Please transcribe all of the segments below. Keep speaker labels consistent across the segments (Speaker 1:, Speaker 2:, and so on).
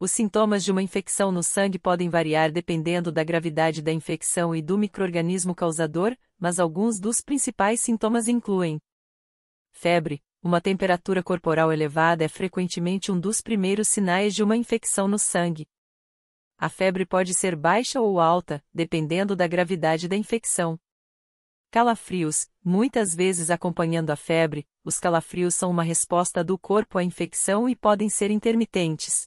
Speaker 1: Os sintomas de uma infecção no sangue podem variar dependendo da gravidade da infecção e do microorganismo causador, mas alguns dos principais sintomas incluem febre. Uma temperatura corporal elevada é frequentemente um dos primeiros sinais de uma infecção no sangue. A febre pode ser baixa ou alta, dependendo da gravidade da infecção. Calafrios, muitas vezes acompanhando a febre, os calafrios são uma resposta do corpo à infecção e podem ser intermitentes.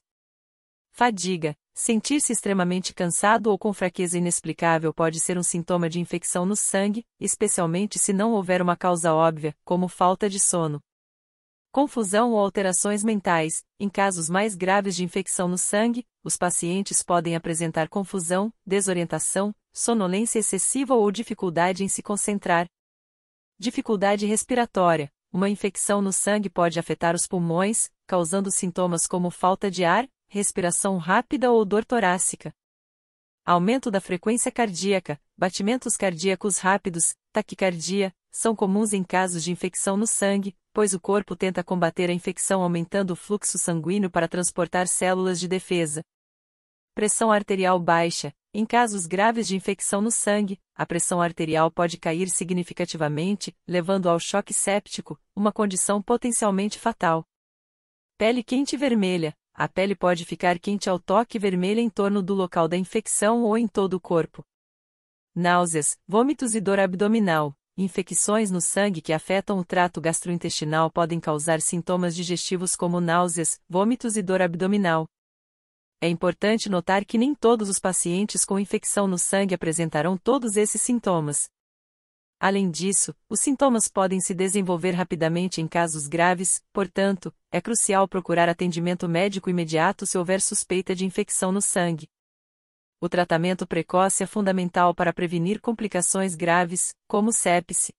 Speaker 1: Fadiga. Sentir-se extremamente cansado ou com fraqueza inexplicável pode ser um sintoma de infecção no sangue, especialmente se não houver uma causa óbvia, como falta de sono. Confusão ou alterações mentais. Em casos mais graves de infecção no sangue, os pacientes podem apresentar confusão, desorientação, sonolência excessiva ou dificuldade em se concentrar. Dificuldade respiratória. Uma infecção no sangue pode afetar os pulmões, causando sintomas como falta de ar, respiração rápida ou dor torácica. Aumento da frequência cardíaca, batimentos cardíacos rápidos, taquicardia, são comuns em casos de infecção no sangue, pois o corpo tenta combater a infecção aumentando o fluxo sanguíneo para transportar células de defesa. Pressão arterial baixa. Em casos graves de infecção no sangue, a pressão arterial pode cair significativamente, levando ao choque séptico, uma condição potencialmente fatal. Pele quente vermelha a pele pode ficar quente ao toque vermelha em torno do local da infecção ou em todo o corpo. Náuseas, vômitos e dor abdominal. Infecções no sangue que afetam o trato gastrointestinal podem causar sintomas digestivos como náuseas, vômitos e dor abdominal. É importante notar que nem todos os pacientes com infecção no sangue apresentarão todos esses sintomas. Além disso, os sintomas podem se desenvolver rapidamente em casos graves, portanto, é crucial procurar atendimento médico imediato se houver suspeita de infecção no sangue. O tratamento precoce é fundamental para prevenir complicações graves, como sepse.